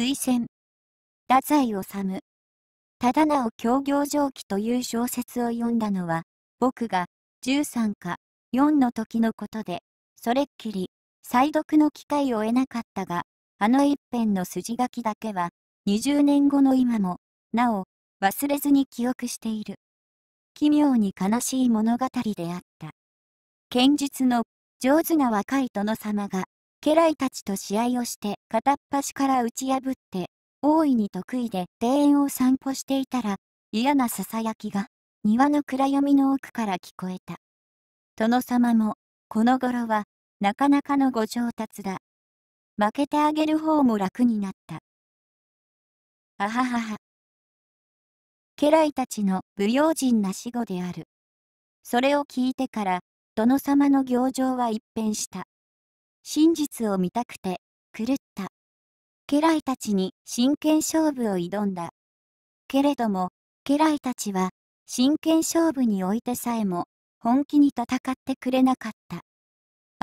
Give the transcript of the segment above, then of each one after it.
推薦。太宰治。ただなお協業上記という小説を読んだのは、僕が13か4の時のことで、それっきり、再読の機会を得なかったが、あの一編の筋書きだけは、20年後の今も、なお、忘れずに記憶している。奇妙に悲しい物語であった。堅実の上手な若い殿様が、家来たちと試合をして片っ端から打ち破って、大いに得意で庭園を散歩していたら、嫌なささやきが、庭の暗闇の奥から聞こえた。殿様も、この頃は、なかなかのご上達だ。負けてあげる方も楽になった。あははは。家来たちの不用心な死後である。それを聞いてから、殿様の行情は一変した。真実を見たくて、狂った。家来たちに真剣勝負を挑んだ。けれども、家来たちは、真剣勝負においてさえも、本気に戦ってくれなかった。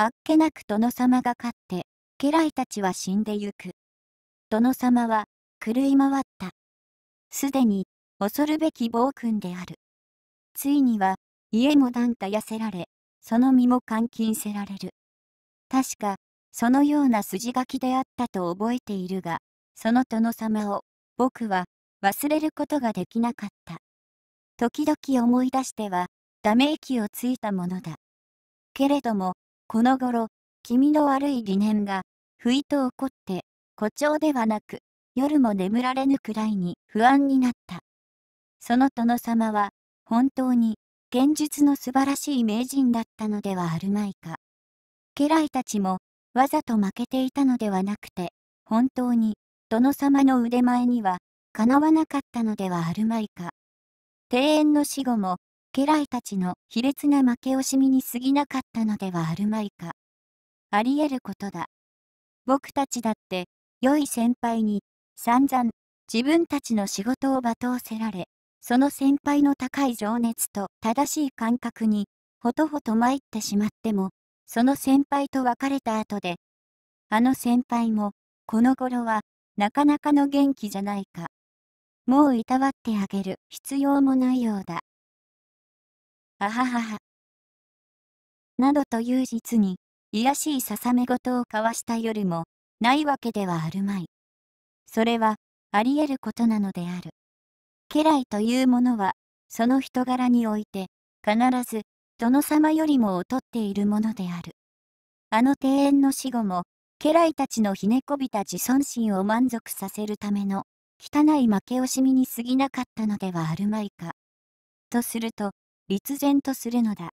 あっけなく殿様が勝って、家来たちは死んでゆく。殿様は、狂い回った。すでに、恐るべき暴君である。ついには、家も断た痩せられ、その身も監禁せられる。確か、そのような筋書きであったと覚えているが、その殿様を、僕は、忘れることができなかった。時々思い出しては、ため息をついたものだ。けれども、この頃、君の悪い疑念が、ふいと起こって、誇張ではなく、夜も眠られぬくらいに不安になった。その殿様は、本当に、現実の素晴らしい名人だったのではあるまいか。家来たちも、わざと負けていたのではなくて、本当に、殿様の腕前には、かなわなかったのではあるまいか。庭園の死後も、家来たちの卑劣な負け惜しみに過ぎなかったのではあるまいか。ありえることだ。僕たちだって、良い先輩に、散々、自分たちの仕事を罵倒せられ、その先輩の高い情熱と正しい感覚に、ほとほと参ってしまっても、その先輩と別れた後で、あの先輩も、この頃は、なかなかの元気じゃないか。もういたわってあげる必要もないようだ。あははは。などという実に、いやしいささめ事を交わした夜も、ないわけではあるまい。それは、あり得ることなのである。家来というものは、その人柄において、必ず、殿様よりも劣っているものである。あの庭園の死後も、家来たちのひねこびた自尊心を満足させるための、汚い負け惜しみに過ぎなかったのではあるまいか。とすると、立然とするのだ。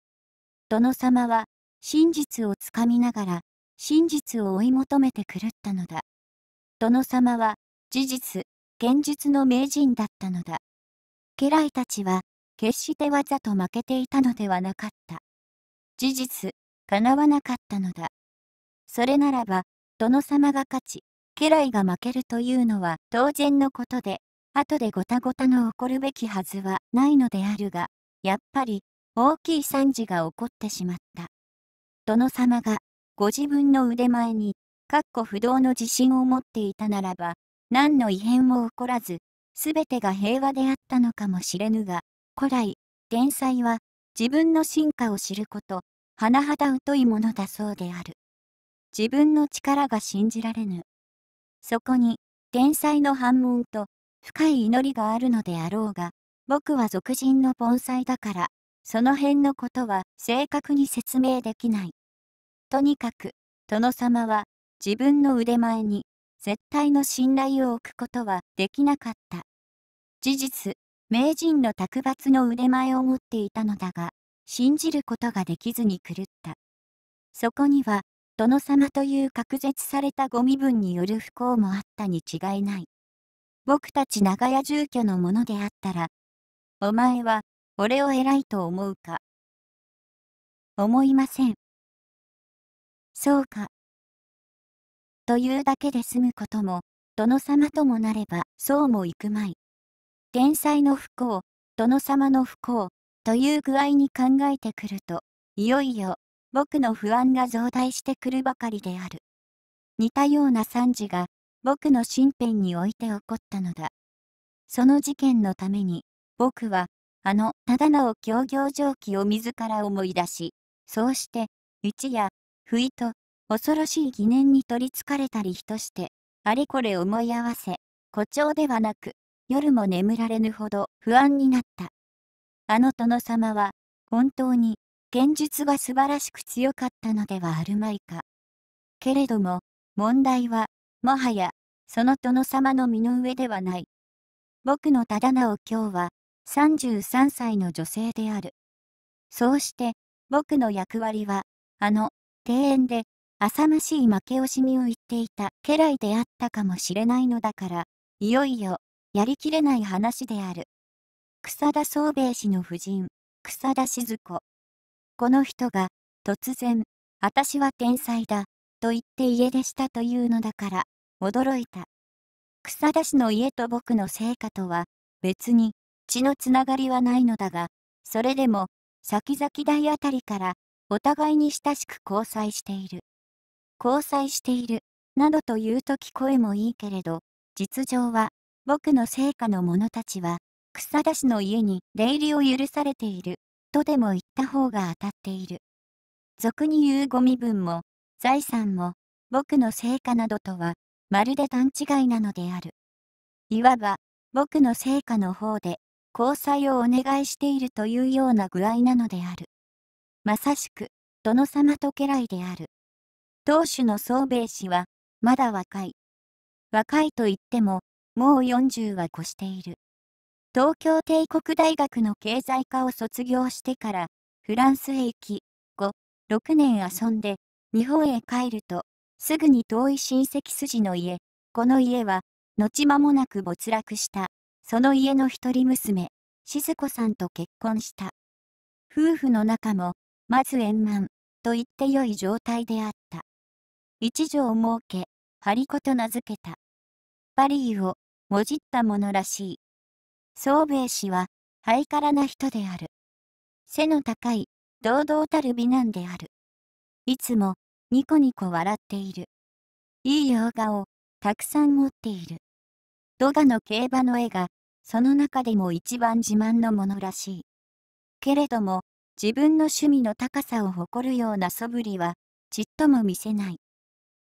殿様は、真実をつかみながら、真実を追い求めて狂ったのだ。殿様は、事実、現実の名人だったのだ。家来たちは、決してわざと負けていたのではなかった。事実、なわなかったのだ。それならば、殿様が勝ち、家来が負けるというのは当然のことで、後でごたごたの起こるべきはずはないのであるが、やっぱり大きい惨事が起こってしまった。殿様がご自分の腕前に、かっこ不動の自信を持っていたならば、何の異変も起こらず、すべてが平和であったのかもしれぬが、古来、天才は自分の進化を知ること、甚だ疎いものだそうである。自分の力が信じられぬ。そこに、天才の反問と深い祈りがあるのであろうが、僕は俗人の盆栽だから、その辺のことは正確に説明できない。とにかく、殿様は自分の腕前に絶対の信頼を置くことはできなかった。事実、名人の卓抜の腕前を持っていたのだが、信じることができずに狂った。そこには、殿様という隔絶されたご身分による不幸もあったに違いない。僕たち長屋住居のものであったら、お前は俺を偉いと思うか。思いません。そうか。というだけで済むことも、殿様ともなればそうもいくまい。天才の不幸、殿様の不幸、という具合に考えてくると、いよいよ、僕の不安が増大してくるばかりである。似たような惨事が、僕の身辺において起こったのだ。その事件のために、僕は、あの、たなお協業蒸気を自ら思い出し、そうして、一夜、不意と、恐ろしい疑念に取りつかれたり人して、あれこれ思い合わせ、誇張ではなく、夜も眠られぬほど不安になった。あの殿様は、本当に、現実が素晴らしく強かったのではあるまいか。けれども、問題は、もはや、その殿様の身の上ではない。僕のただなお今日は、33歳の女性である。そうして、僕の役割は、あの、庭園で、浅ましい負け惜しみを言っていた家来であったかもしれないのだから、いよいよ、やりきれない話である。草田宗兵衛氏の夫人、草田静子。この人が、突然、私は天才だ、と言って家出したというのだから、驚いた。草田氏の家と僕の成果とは、別に、血のつながりはないのだが、それでも、先々代あたりから、お互いに親しく交際している。交際している、などと言うと聞こえもいいけれど、実情は、僕の成果の者たちは、草田氏の家に出入りを許されている、とでも言った方が当たっている。俗に言うご身分も、財産も、僕の成果などとは、まるで段違いなのである。いわば、僕の成果の方で、交際をお願いしているというような具合なのである。まさしく、殿様と家来である。当主の宗兵衛氏は、まだ若い。若いと言っても、もう40は越している。東京帝国大学の経済科を卒業してからフランスへ行き、5、6年遊んで日本へ帰ると、すぐに遠い親戚筋の家、この家は、後間もなく没落した、その家の一人娘、静子さんと結婚した。夫婦の仲も、まず円満、と言って良い状態であった。一条を設け、張子と名付けた。パリーをもじったものらしい。宗兵衛氏は、ハイカラな人である。背の高い、堂々たる美男である。いつも、ニコニコ笑っている。いい洋画を、たくさん持っている。ドガの競馬の絵が、その中でも一番自慢のものらしい。けれども、自分の趣味の高さを誇るような素振りは、ちっとも見せない。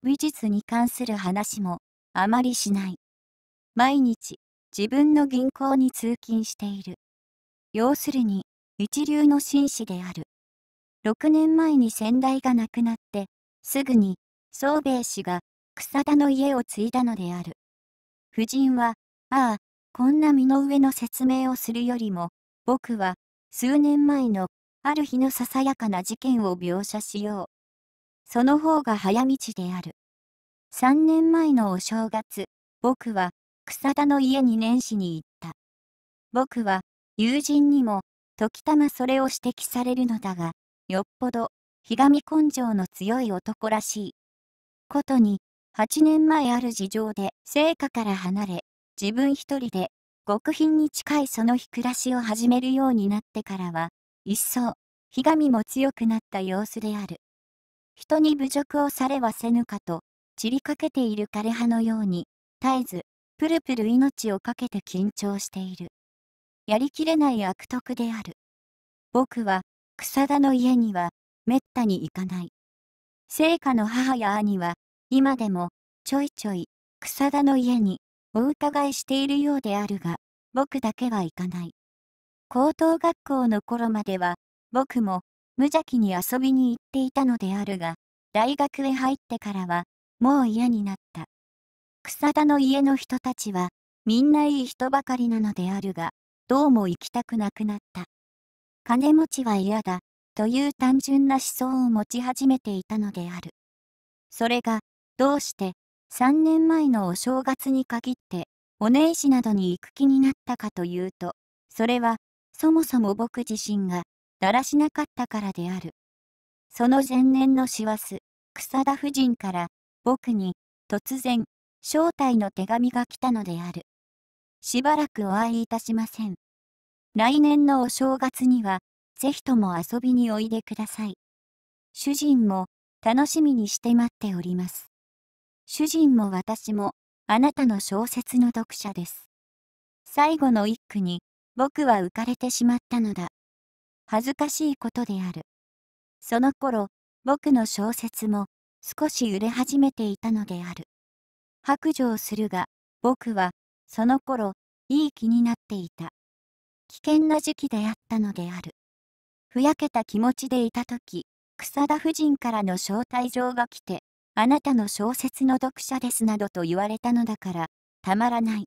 美術に関する話も、あまりしない。毎日自分の銀行に通勤している。要するに一流の紳士である。6年前に先代が亡くなって、すぐに宗兵衛氏が草田の家を継いだのである。夫人は、ああ、こんな身の上の説明をするよりも、僕は数年前のある日のささやかな事件を描写しよう。その方が早道である。3年前のお正月、僕は草田の家に年始に行った。僕は、友人にも、時たまそれを指摘されるのだが、よっぽど、ひがみ根性の強い男らしい。ことに、8年前ある事情で成果から離れ、自分一人で、極貧に近いその日暮らしを始めるようになってからは、一層、ひがみも強くなった様子である。人に侮辱をされはせぬかと、散りかけている枯葉のように、絶えず、プルプル命をかけて緊張している。やりきれない悪徳である。僕は、草田の家には、めったに行かない。聖火の母や兄は、今でも、ちょいちょい、草田の家に、お伺いしているようであるが、僕だけは行かない。高等学校の頃までは、僕も、無邪気に遊びに行っていたのであるが、大学へ入ってからは、もう嫌になった。草田の家の人たちは、みんないい人ばかりなのであるが、どうも行きたくなくなった。金持ちは嫌だ、という単純な思想を持ち始めていたのである。それが、どうして、3年前のお正月に限って、お姉しなどに行く気になったかというと、それは、そもそも僕自身が、だらしなかったからである。その前年の師走、草田夫人から、僕に、突然、招待の手紙が来たのである。しばらくお会いいたしません。来年のお正月には、ぜひとも遊びにおいでください。主人も楽しみにして待っております。主人も私もあなたの小説の読者です。最後の一句に僕は浮かれてしまったのだ。恥ずかしいことである。その頃、僕の小説も少し売れ始めていたのである。白状するが、僕は、その頃、いい気になっていた。危険な時期であったのである。ふやけた気持ちでいた時、草田夫人からの招待状が来て、あなたの小説の読者ですなどと言われたのだから、たまらない。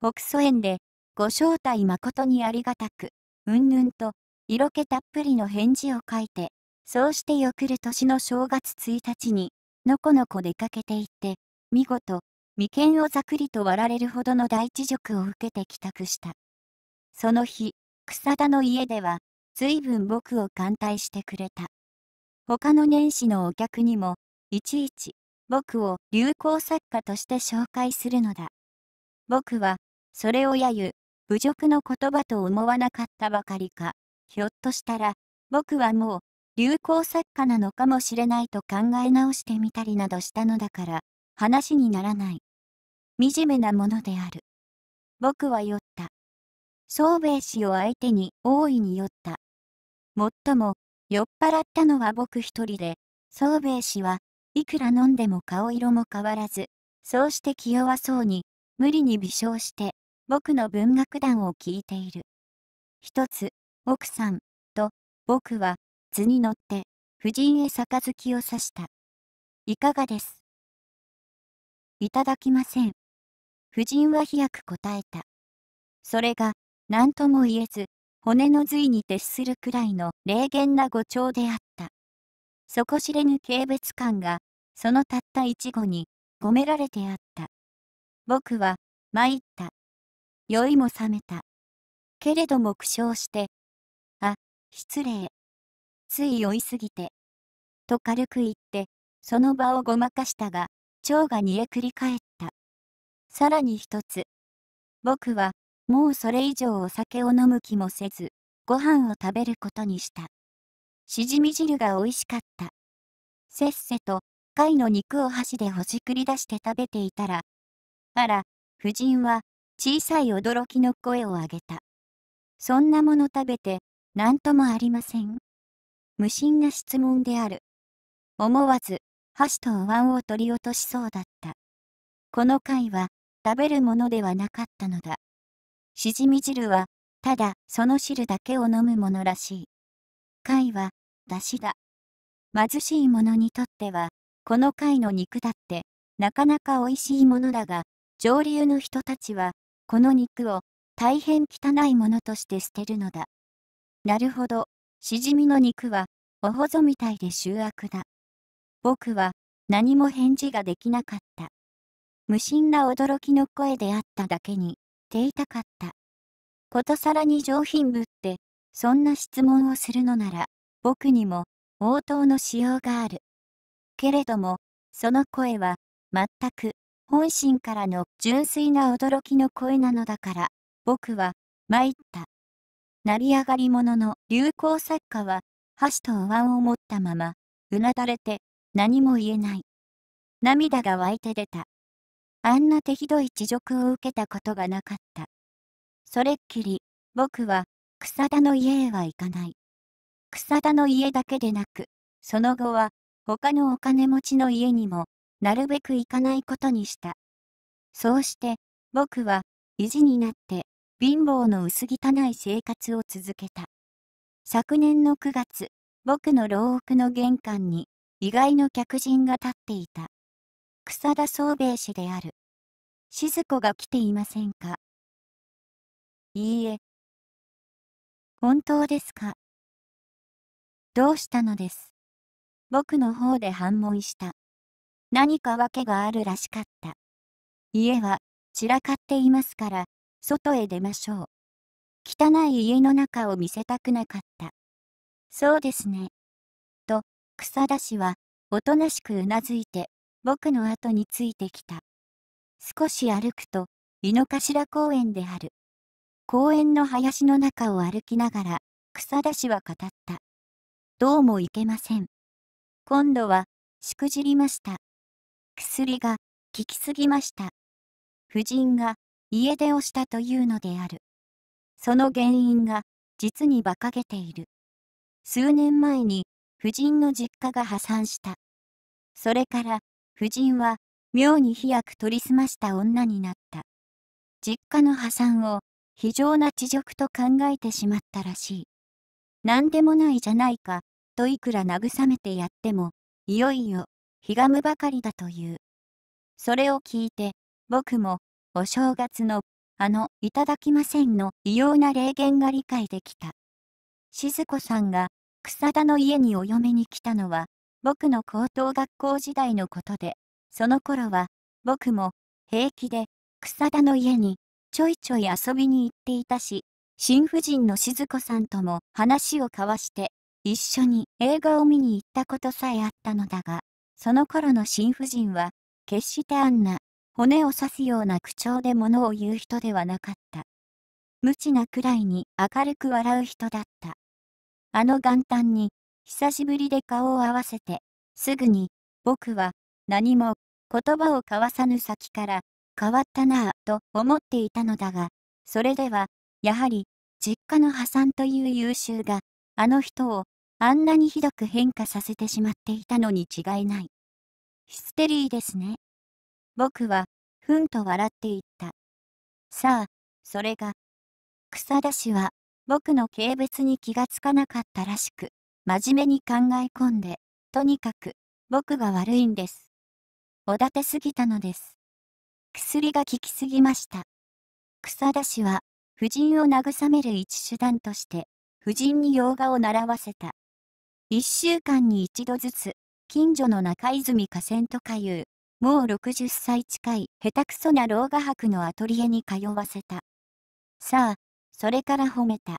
北祖園で、ご招待誠にありがたく、うんぬんと、色気たっぷりの返事を書いて、そうして翌る年の正月1日に、のこのこ出かけていって、見事、眉間をざくりと割られるほどの大地辱を受けて帰宅した。その日、草田の家では、随分僕を歓待してくれた。他の年始のお客にも、いちいち、僕を流行作家として紹介するのだ。僕は、それを揶揄、侮辱の言葉と思わなかったばかりか、ひょっとしたら、僕はもう、流行作家なのかもしれないと考え直してみたりなどしたのだから、話にならない。惨めなものである。僕は酔った。宗兵衛氏を相手に大いに酔った。もっとも、酔っ払ったのは僕一人で、宗兵衛氏はいくら飲んでも顔色も変わらず、そうして気弱そうに、無理に微笑して、僕の文学談を聞いている。一つ、奥さん、と、僕は、図に乗って、婦人へ杯を刺した。いかがですいただきません。夫人は飛躍答えた。それが、何とも言えず、骨の髄に徹するくらいの霊厳な誤調であった。底知れぬ軽蔑感が、そのたった一語に、込められてあった。僕は、参った。酔いも覚めた。けれども苦笑して、あ、失礼。つい酔いすぎて。と軽く言って、その場をごまかしたが、蝶が煮えくり返った。さらに一つ。僕は、もうそれ以上お酒を飲む気もせず、ご飯を食べることにした。しじみ汁が美味しかった。せっせと、貝の肉を箸でほじくり出して食べていたら、あら、夫人は、小さい驚きの声を上げた。そんなもの食べて、何ともありません。無心な質問である。思わず、箸とお椀を取り落としそうだった。この貝は食べるものではなかったのだ。しじみ汁はただその汁だけを飲むものらしい。貝は出汁だ。貧しい者にとってはこの貝の肉だってなかなか美味しいものだが上流の人たちはこの肉を大変汚いものとして捨てるのだ。なるほど、しじみの肉はおほぞみたいで醜悪だ。僕は何も返事ができなかった。無心な驚きの声であっただけに、手痛かった。ことさらに上品ぶって、そんな質問をするのなら、僕にも応答のしようがある。けれども、その声は、全く、本心からの純粋な驚きの声なのだから、僕は、参った。成り上がり者の流行作家は、箸とお椀を持ったまま、うなだれて、何も言えない。涙が湧いて出た。あんな手ひどい恥辱を受けたことがなかった。それっきり、僕は、草田の家へは行かない。草田の家だけでなく、その後は、他のお金持ちの家にも、なるべく行かないことにした。そうして、僕は、意地になって、貧乏の薄汚い生活を続けた。昨年の9月、僕の牢獄の玄関に、意外の客人が立っていた。草田宗兵衛氏である。静子が来ていませんかいいえ。本当ですかどうしたのです僕の方で反問した。何か訳があるらしかった。家は散らかっていますから、外へ出ましょう。汚い家の中を見せたくなかった。そうですね。草田氏は、おとなしくうなずいて、僕の後についてきた。少し歩くと、井の頭公園である。公園の林の中を歩きながら、草田氏は語った。どうもいけません。今度は、しくじりました。薬が、効きすぎました。夫人が、家出をしたというのである。その原因が、実に馬鹿げている。数年前に、夫人の実家が破産した。それから夫人は妙に飛躍取り澄ました女になった。実家の破産を非常な恥辱と考えてしまったらしい。何でもないじゃないか、といくら慰めてやっても、いよいよ、ひがむばかりだという。それを聞いて、僕も、お正月の、あの、いただきませんの異様な霊言が理解できた。静子さんが、草田の家にお嫁に来たのは、僕の高等学校時代のことで、その頃は、僕も、平気で、草田の家に、ちょいちょい遊びに行っていたし、新婦人の静子さんとも話を交わして、一緒に映画を見に行ったことさえあったのだが、その頃の新婦人は、決してあんな、骨を刺すような口調で物を言う人ではなかった。無知なくらいに明るく笑う人だった。あの元旦に、久しぶりで顔を合わせて、すぐに、僕は、何も、言葉を交わさぬ先から、変わったなぁ、と思っていたのだが、それでは、やはり、実家の破産という優秀が、あの人を、あんなにひどく変化させてしまっていたのに違いない。ヒステリーですね。僕は、ふんと笑っていった。さあ、それが。草田氏は、僕の軽蔑に気がつかなかったらしく、真面目に考え込んで、とにかく、僕が悪いんです。おだてすぎたのです。薬が効きすぎました。草田氏は、夫人を慰める一手段として、夫人に洋画を習わせた。一週間に一度ずつ、近所の中泉河川とかいう、もう60歳近い下手くそな老画伯のアトリエに通わせた。さあ、それから褒めた。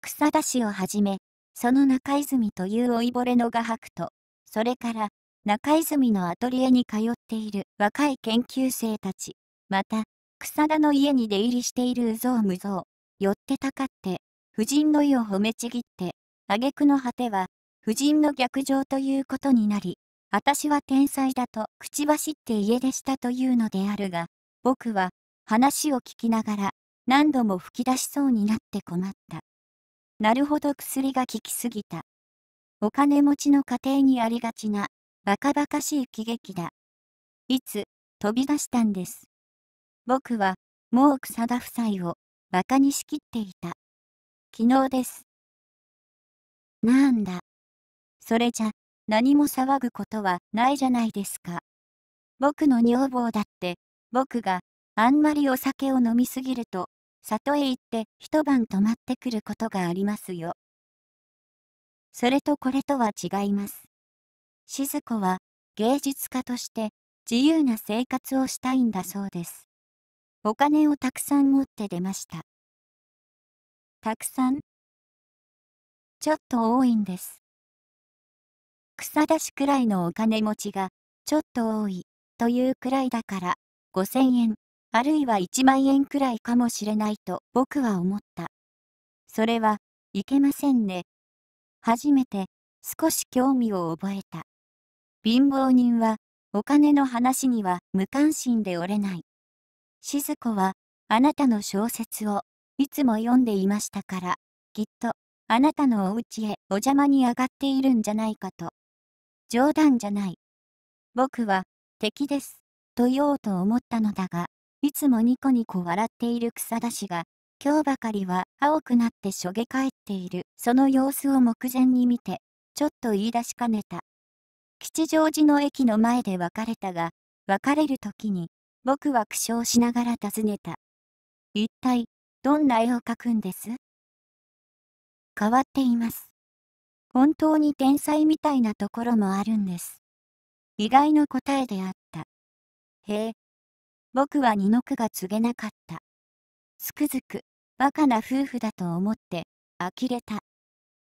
草田氏をはじめ、その中泉という老いぼれの画伯と、それから中泉のアトリエに通っている若い研究生たち、また、草田の家に出入りしているうぞうむぞう、寄ってたかって、夫人の意を褒めちぎって、挙句の果ては、夫人の逆上ということになり、私は天才だと口走って家出したというのであるが、僕は話を聞きながら、何度も吹き出しそうになって困った。なるほど薬が効きすぎた。お金持ちの家庭にありがちな、バカバカしい喜劇だ。いつ、飛び出したんです。僕は、もう草田夫妻を、バカにしきっていた。昨日です。なんだ。それじゃ、何も騒ぐことはないじゃないですか。僕の女房だって、僕があんまりお酒を飲みすぎると里へ行って一晩泊まってくることがありますよ。それとこれとは違います。静子は芸術家として自由な生活をしたいんだそうです。お金をたくさん持って出ました。たくさん。ちょっと多いんです。草出しくらいのお金持ちがちょっと多いというくらいだから5000円あるいは1万円くらいかもしれないと僕は思った。それはいけませんね。初めて少し興味を覚えた。貧乏人はお金の話には無関心で折れない。静子はあなたの小説をいつも読んでいましたから、きっとあなたのお家へお邪魔に上がっているんじゃないかと。冗談じゃない。僕は敵ですと言おうと思ったのだが、いつもニコニコ笑っている草田氏が、今日ばかりは青くなってしょげ返っている、その様子を目前に見て、ちょっと言い出しかねた。吉祥寺の駅の前で別れたが、別れる時に、僕は苦笑しながら尋ねた。一体、どんな絵を描くんです変わっています。本当に天才みたいなところもあるんです。意外の答えであった。へえ、僕は二の句が告げなかった。つくづく、バカな夫婦だと思って、呆れた。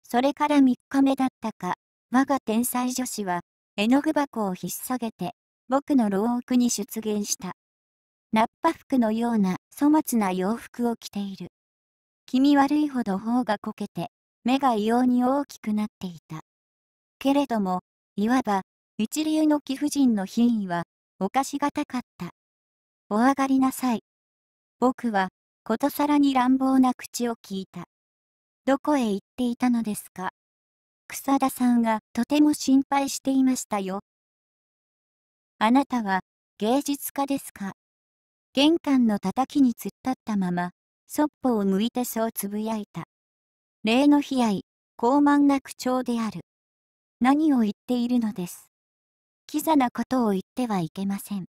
それから三日目だったか、我が天才女子は、絵の具箱を引っさげて、僕の牢屋に出現した。ナッパ服のような粗末な洋服を着ている。気味悪いほど頬がこけて、目が異様に大きくなっていた。けれども、いわば、一流の貴婦人の品位は、おかしがたかった。お上がりなさい。僕は、ことさらに乱暴な口を聞いた。どこへ行っていたのですか草田さんがとても心配していましたよ。あなたは芸術家ですか玄関の叩きに突っ立ったまま、そっぽを向いてそうつぶやいた。例の悲哀、高慢な口調である。何を言っているのです。キザなことを言ってはいけません。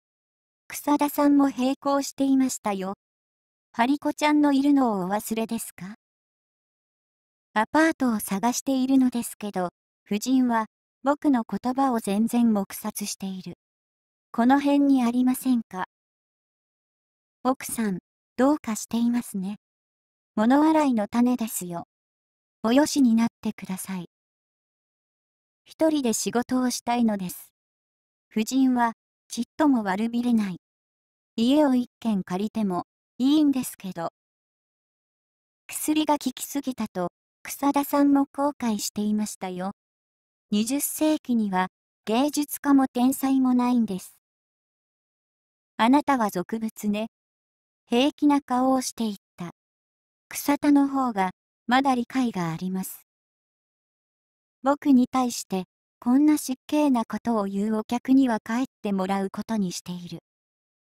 草田さんも並行していましたよ。ハリコちゃんのいるのをお忘れですかアパートを探しているのですけど、夫人は僕の言葉を全然黙殺している。この辺にありませんか奥さん、どうかしていますね。物笑いの種ですよ。およしになってください。一人で仕事をしたいのです。夫人はちっとも悪びれない。家を一軒借りてもいいんですけど。薬が効きすぎたと、草田さんも後悔していましたよ。20世紀には芸術家も天才もないんです。あなたは俗物ね。平気な顔をしていった。草田の方がまだ理解があります。僕に対してこんな失敬なことを言うお客には帰ってもらうことにしている。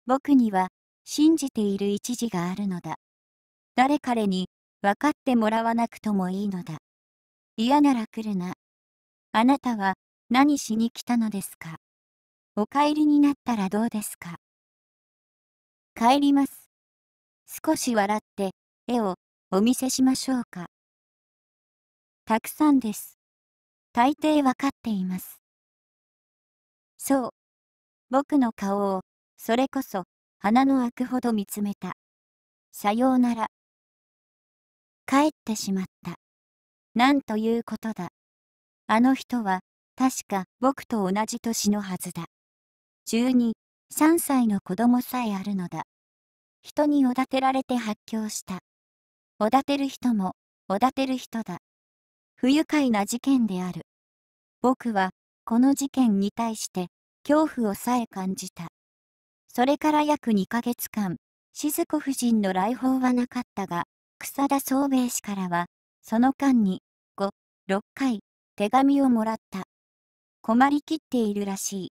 僕には信じている一時があるのだ。誰彼に分かってもらわなくともいいのだ。嫌なら来るな。あなたは何しに来たのですかお帰りになったらどうですか帰ります。少し笑って絵をお見せしましょうか。たくさんです。大抵わかっています。そう。僕の顔を、それこそ、鼻の開くほど見つめた。さようなら。帰ってしまった。なんということだ。あの人は、確か僕と同じ年のはずだ。12、3歳の子供さえあるのだ。人におだてられて発狂した。おだてる人も、おだてる人だ。不愉快な事件である。僕は、この事件に対して、恐怖をさえ感じた。それから約2ヶ月間、静子夫人の来訪はなかったが、草田宗兵衛氏からは、その間に、5、6回、手紙をもらった。困りきっているらしい。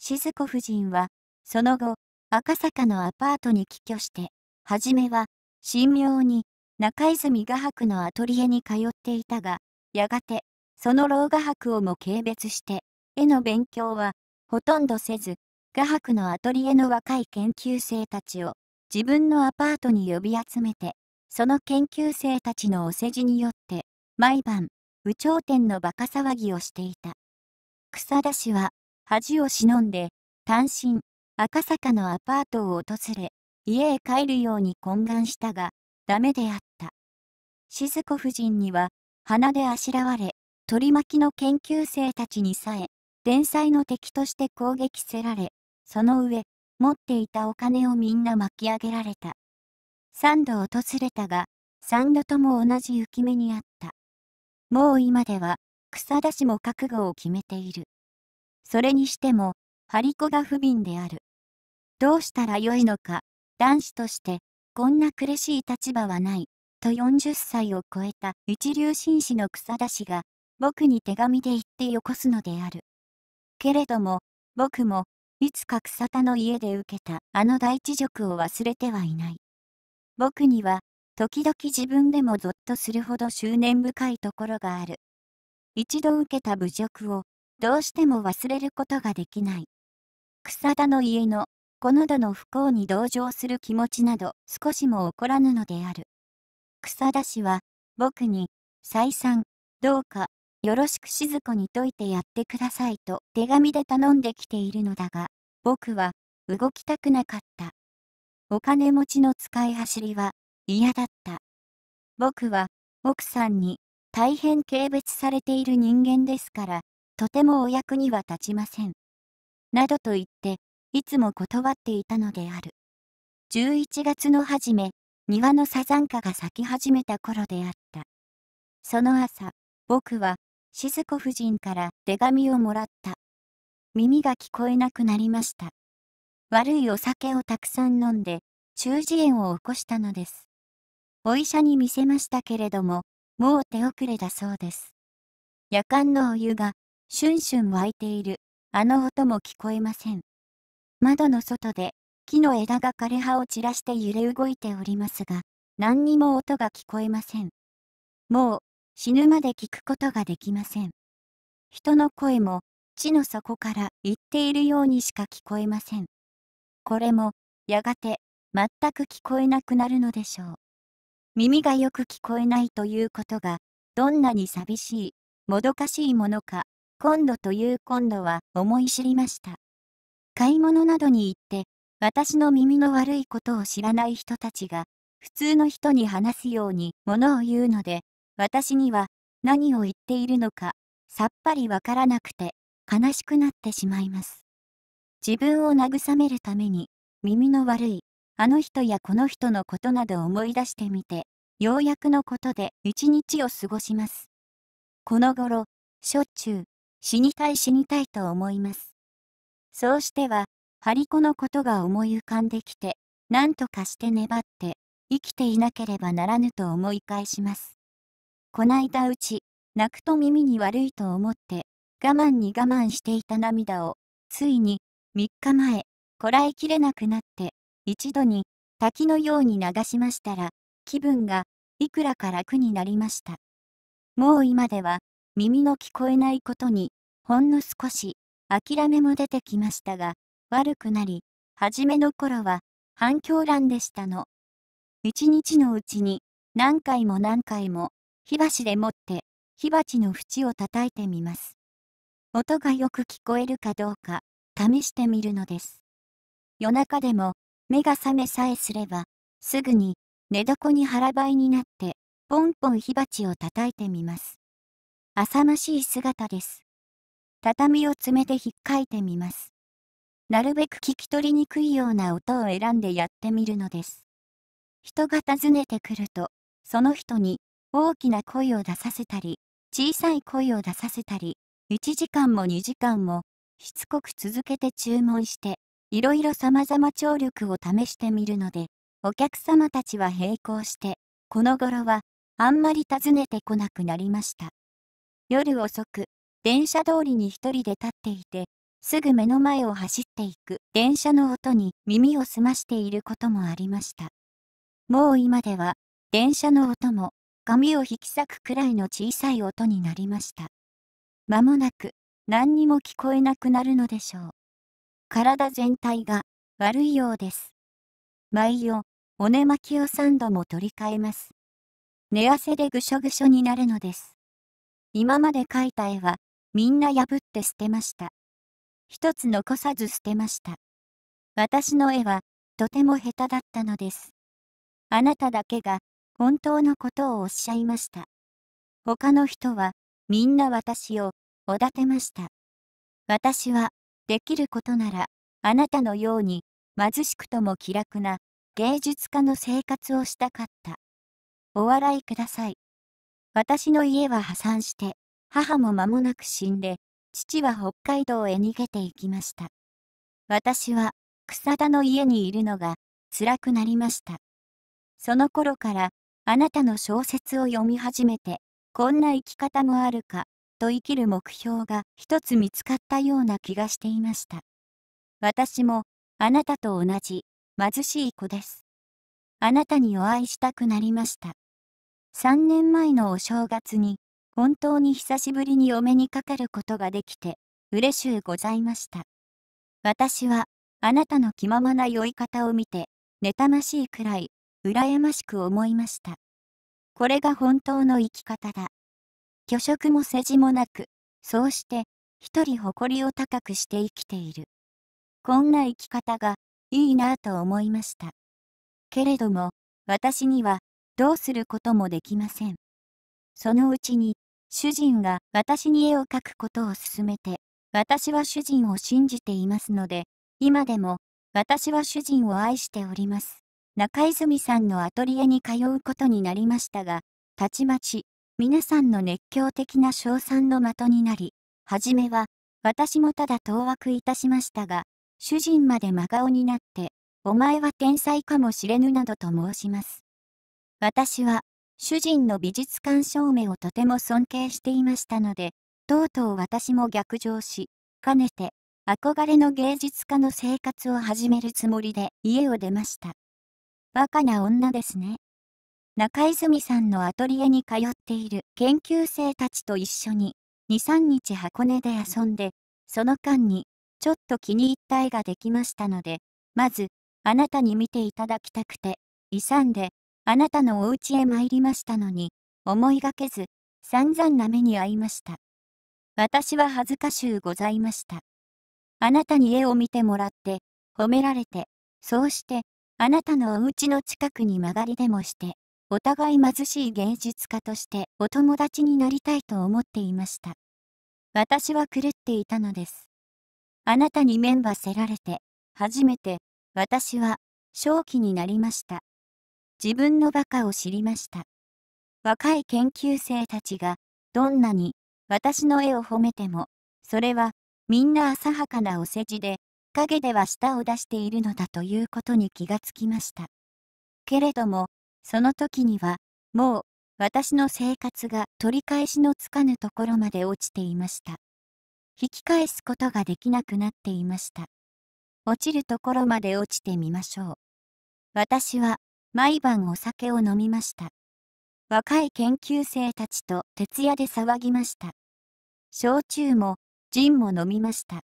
静子夫人は、その後、赤坂のアパートに帰居して、はじめは、神妙に、中泉画伯のアトリエに通っていたが、やがて、その老画伯をも軽蔑して、絵の勉強は、ほとんどせず、画伯のアトリエの若い研究生たちを、自分のアパートに呼び集めて、その研究生たちのお世辞によって、毎晩、有頂天のバカ騒ぎをしていた。草田氏は、恥を忍んで、単身、赤坂のアパートを訪れ、家へ帰るように懇願したが、ダメであっ静子夫人には、鼻であしらわれ、取り巻きの研究生たちにさえ、天才の敵として攻撃せられ、その上、持っていたお金をみんな巻き上げられた。三度訪れたが、三度とも同じ雪目にあった。もう今では、草出しも覚悟を決めている。それにしても、張り子が不憫である。どうしたらよいのか、男子として、こんな苦しい立場はない。と40歳を超えた一流紳士の草田氏が、僕に手紙で言ってよこすのである。けれども、僕も、いつか草田の家で受けたあの大地辱を忘れてはいない。僕には、時々自分でもぞっとするほど執念深いところがある。一度受けた侮辱を、どうしても忘れることができない。草田の家の、この度の不幸に同情する気持ちなど少しも起こらぬのである。草田氏は、僕に、再三、どうか、よろしく静子に解いてやってくださいと手紙で頼んできているのだが、僕は、動きたくなかった。お金持ちの使い走りは、嫌だった。僕は、奥さんに、大変軽蔑されている人間ですから、とてもお役には立ちません。などと言って、いつも断っていたのである。11月の初め、庭のサザンカが咲き始めた頃であった。その朝、僕は、静子夫人から手紙をもらった。耳が聞こえなくなりました。悪いお酒をたくさん飲んで、中耳炎を起こしたのです。お医者に見せましたけれども、もう手遅れだそうです。夜間のお湯が、シュンシュン湧いている、あの音も聞こえません。窓の外で、木の枝が枯れ葉を散らして揺れ動いておりますが、何にも音が聞こえません。もう、死ぬまで聞くことができません。人の声も、地の底から言っているようにしか聞こえません。これも、やがて、全く聞こえなくなるのでしょう。耳がよく聞こえないということが、どんなに寂しい、もどかしいものか、今度という今度は思い知りました。買い物などに行って、私の耳の悪いことを知らない人たちが、普通の人に話すようにものを言うので、私には何を言っているのか、さっぱりわからなくて、悲しくなってしまいます。自分を慰めるために、耳の悪い、あの人やこの人のことなど思い出してみて、ようやくのことで一日を過ごします。この頃、しょっちゅう、死にたい死にたいと思います。そうしては、張り子のことが思い浮かんできて、何とかして粘って、生きていなければならぬと思い返します。こないだうち、泣くと耳に悪いと思って、我慢に我慢していた涙を、ついに、3日前、こらえきれなくなって、一度に、滝のように流しましたら、気分が、いくらか楽になりました。もう今では、耳の聞こえないことに、ほんの少し、諦めも出てきましたが、悪くなり、初めの頃は反響欄でしたの。一日のうちに何回も何回も火箸で持って火鉢の縁を叩いてみます。音がよく聞こえるかどうか試してみるのです。夜中でも目が覚めさえすればすぐに寝床に腹ばいになってポンポン火鉢を叩いてみます。浅ましい姿です。畳を爪でひっかいてみます。なるべく聞き取りにくいような音を選んでやってみるのです。人が訪ねてくると、その人に大きな声を出させたり、小さい声を出させたり、1時間も2時間もしつこく続けて注文して、いろいろ様々聴力を試してみるので、お客様たちは並行して、この頃はあんまり訪ねてこなくなりました。夜遅く、電車通りに一人で立っていて、すぐ目の前を走っていく電車の音に耳を澄ましていることもありました。もう今では電車の音も髪を引き裂くくらいの小さい音になりました。間もなく何にも聞こえなくなるのでしょう。体全体が悪いようです。毎を寝巻きを3度も取り替えます。寝汗でぐしょぐしょになるのです。今まで描いた絵はみんな破って捨てました。一つ残さず捨てました。私の絵はとても下手だったのです。あなただけが本当のことをおっしゃいました。他の人はみんな私をおだてました。私はできることならあなたのように貧しくとも気楽な芸術家の生活をしたかった。お笑いください。私の家は破産して母も間もなく死んで父は北海道へ逃げていきました。私は草田の家にいるのが辛くなりました。その頃からあなたの小説を読み始めて、こんな生き方もあるか、と生きる目標が一つ見つかったような気がしていました。私もあなたと同じ貧しい子です。あなたにお会いしたくなりました。3年前のお正月に本当に久しぶりにお目にかかることができて、嬉しゅうございました。私は、あなたの気ままな酔い方を見て、妬ましいくらい、羨ましく思いました。これが本当の生き方だ。虚飾も世辞もなく、そうして、一人誇りを高くして生きている。こんな生き方が、いいなぁと思いました。けれども、私には、どうすることもできません。そのうちに、主人が私に絵を描くことを勧めて、私は主人を信じていますので、今でも、私は主人を愛しております。中泉さんのアトリエに通うことになりましたが、たちまち、皆さんの熱狂的な称賛の的になり、はじめは、私もただ当惑いたしましたが、主人まで真顔になって、お前は天才かもしれぬなどと申します。私は、主人の美術館照明をとても尊敬していましたので、とうとう私も逆上し、かねて、憧れの芸術家の生活を始めるつもりで家を出ました。バカな女ですね。中泉さんのアトリエに通っている研究生たちと一緒に、2、3日箱根で遊んで、その間に、ちょっと気に入った絵ができましたので、まず、あなたに見ていただきたくて、遺産で、あなたのお家へ参りましたのに、思いがけず、散々な目に遭いました。私は恥ずかしゅうございました。あなたに絵を見てもらって、褒められて、そうして、あなたのお家の近くに曲がりでもして、お互い貧しい芸術家としてお友達になりたいと思っていました。私は狂っていたのです。あなたに面ンせられて、初めて、私は、正気になりました。自分のバカを知りました。若い研究生たちが、どんなに私の絵を褒めても、それはみんな浅はかなお世辞で、陰では舌を出しているのだということに気がつきました。けれども、その時には、もう私の生活が取り返しのつかぬところまで落ちていました。引き返すことができなくなっていました。落ちるところまで落ちてみましょう。私は毎晩お酒を飲みました。若い研究生たちと徹夜で騒ぎました。焼酎も、ジンも飲みました。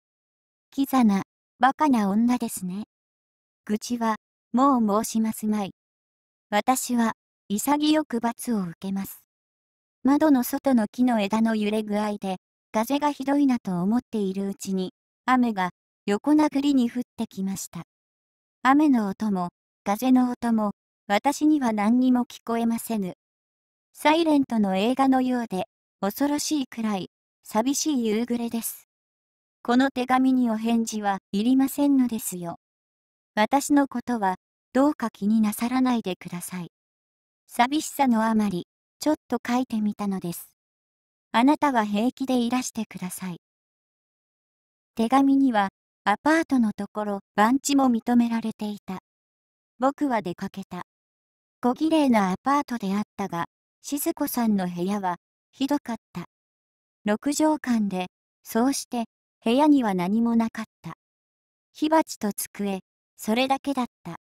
キザな、バカな女ですね。愚痴は、もう申しますまい。私は、潔く罰を受けます。窓の外の木の枝の揺れ具合で、風がひどいなと思っているうちに、雨が横殴りに降ってきました。雨の音も、風の音も、私には何にも聞こえませぬ。サイレントの映画のようで、恐ろしいくらい、寂しい夕暮れです。この手紙にお返事はいりませんのですよ。私のことは、どうか気になさらないでください。寂しさのあまり、ちょっと書いてみたのです。あなたは平気でいらしてください。手紙には、アパートのところ、番地も認められていた。僕は出かけた。小綺麗なアパートであったが、静子さんの部屋は、ひどかった。6畳間で、そうして、部屋には何もなかった。火鉢と机、それだけだった。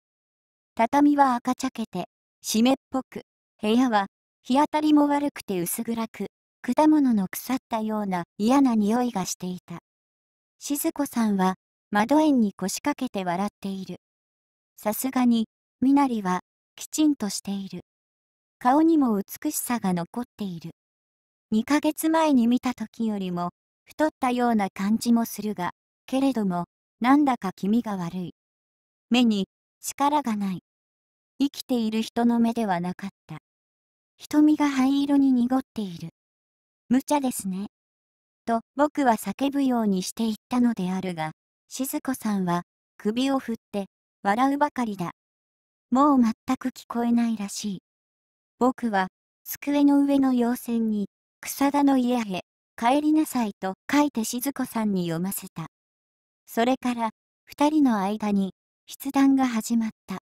畳は赤茶けて、湿っぽく、部屋は、日当たりも悪くて薄暗く、果物の腐ったような嫌な匂いがしていた。静子さんは、窓縁に腰掛けて笑っている。さすがに、みなりは、きちんとしている。顔にも美しさが残っている。2ヶ月前に見た時よりも、太ったような感じもするが、けれども、なんだか気味が悪い。目に力がない。生きている人の目ではなかった。瞳が灰色に濁っている。無茶ですね。と僕は叫ぶようにして言ったのであるが、静子さんは首を振って笑うばかりだ。もう全く聞こえないらしい。僕は、机の上の要線に、草田の家へ、帰りなさいと書いて静子さんに読ませた。それから、二人の間に、筆談が始まった。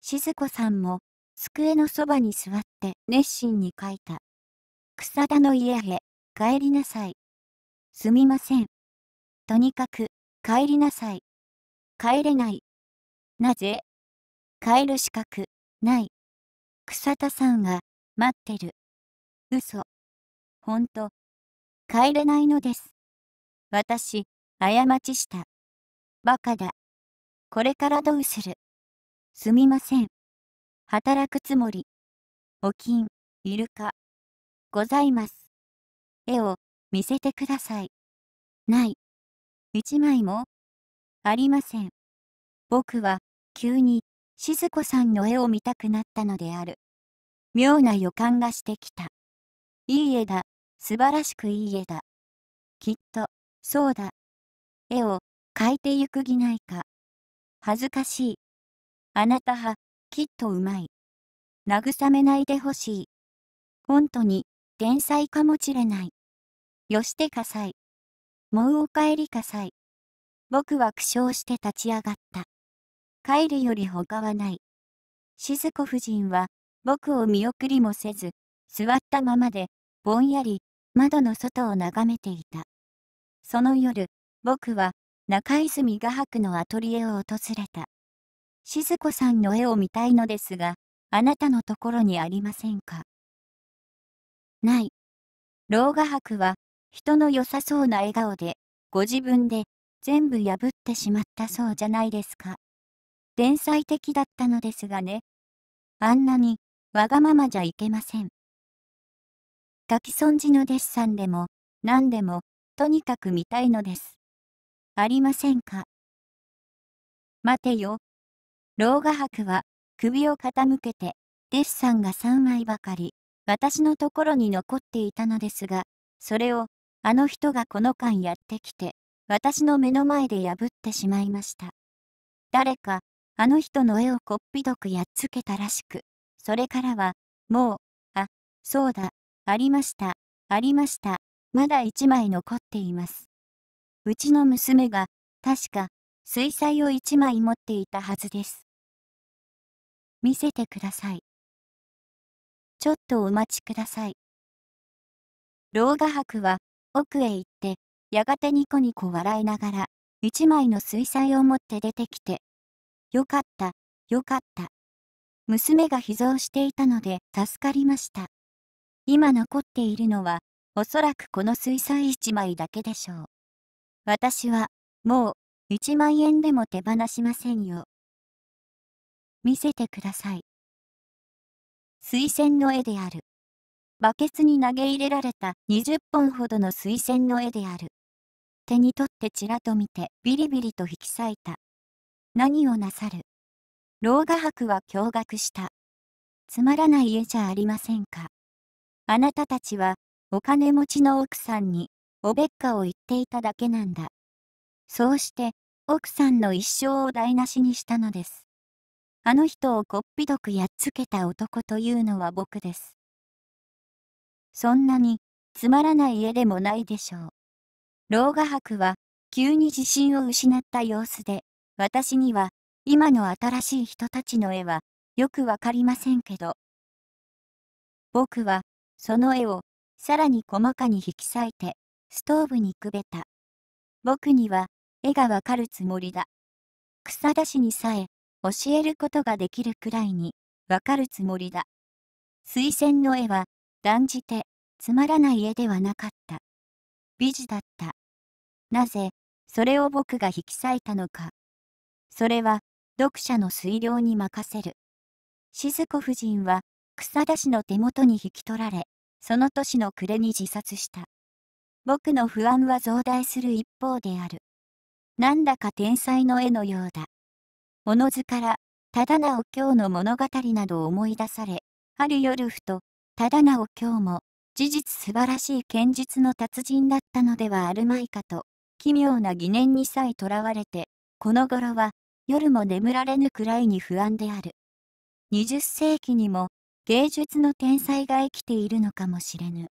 静子さんも、机のそばに座って熱心に書いた。草田の家へ、帰りなさい。すみません。とにかく、帰りなさい。帰れない。なぜ帰る資格、ない。草田さんが、待ってる。嘘。ほんと。帰れないのです。私、過ちした。バカだ。これからどうするすみません。働くつもり。お金、イルカ。ございます。絵を見せてください。ない。一枚もありません。僕は急に静子さんの絵を見たくなったのである。妙な予感がしてきた。いい絵だ。素晴らしくいい絵だ。きっと、そうだ。絵を描いてゆくぎないか。恥ずかしい。あなたは、きっとうまい。慰めないでほしい。本当に、天才かもしれない。よしてかさい。もうお帰りかさい。僕は苦笑して立ち上がった。帰るより他はない。静子夫人は、僕を見送りもせず、座ったままで、ぼんやり、窓の外を眺めていた。その夜、僕は、中泉画伯のアトリエを訪れた。静子さんの絵を見たいのですが、あなたのところにありませんかない。老画伯は、人の良さそうな笑顔で、ご自分で全部破ってしまったそうじゃないですか。天才的だったのですがね。あんなに、わがままじゃいけません。書き損じの弟子さんでも、何でも、とにかく見たいのです。ありませんか待てよ。老画伯は、首を傾けて、弟子さんが3枚ばかり、私のところに残っていたのですが、それを、あの人がこの間やってきて、私の目の前で破ってしまいました。誰か、あの人の絵をこっぴどくやっつけたらしく、それからは、もう、あ、そうだ、ありました、ありました、まだ一枚残っています。うちの娘が、確か、水彩を一枚持っていたはずです。見せてください。ちょっとお待ちください。老画伯は、奥へ行って、やがてニコニコ笑いながら、一枚の水彩を持って出てきて、よかった、よかった。娘が秘蔵していたので助かりました。今残っているのは、おそらくこの水彩一枚だけでしょう。私は、もう、一万円でも手放しませんよ。見せてください。水仙の絵である。バケツに投げ入れられた20本ほどの水仙の絵である。手に取ってちらと見てビリビリと引き裂いた。何をなさる。老画伯は驚愕した。つまらない絵じゃありませんか。あなたたちは、お金持ちの奥さんに、おべっかを言っていただけなんだ。そうして、奥さんの一生を台無しにしたのです。あの人をこっぴどくやっつけた男というのは僕です。そんなに、つまらない絵でもないでしょう。老画伯は、急に自信を失った様子で、私には今の新しい人たちの絵はよくわかりませんけど僕はその絵をさらに細かに引き裂いてストーブにくべた僕には絵がわかるつもりだ草出しにさえ教えることができるくらいにわかるつもりだ推薦の絵は断じてつまらない絵ではなかった美人だったなぜそれを僕が引き裂いたのかそれは読者の推量に任せる。静子夫人は草田氏の手元に引き取られ、その年の暮れに自殺した。僕の不安は増大する一方である。なんだか天才の絵のようだ。おのずから、ただな今日の物語などを思い出され、ある夜ふと、だな今日も、事実素晴らしい剣術の達人だったのではあるまいかと、奇妙な疑念にさえとらわれて、この頃は、夜も眠られぬくらいに不安である。20世紀にも芸術の天才が生きているのかもしれぬ。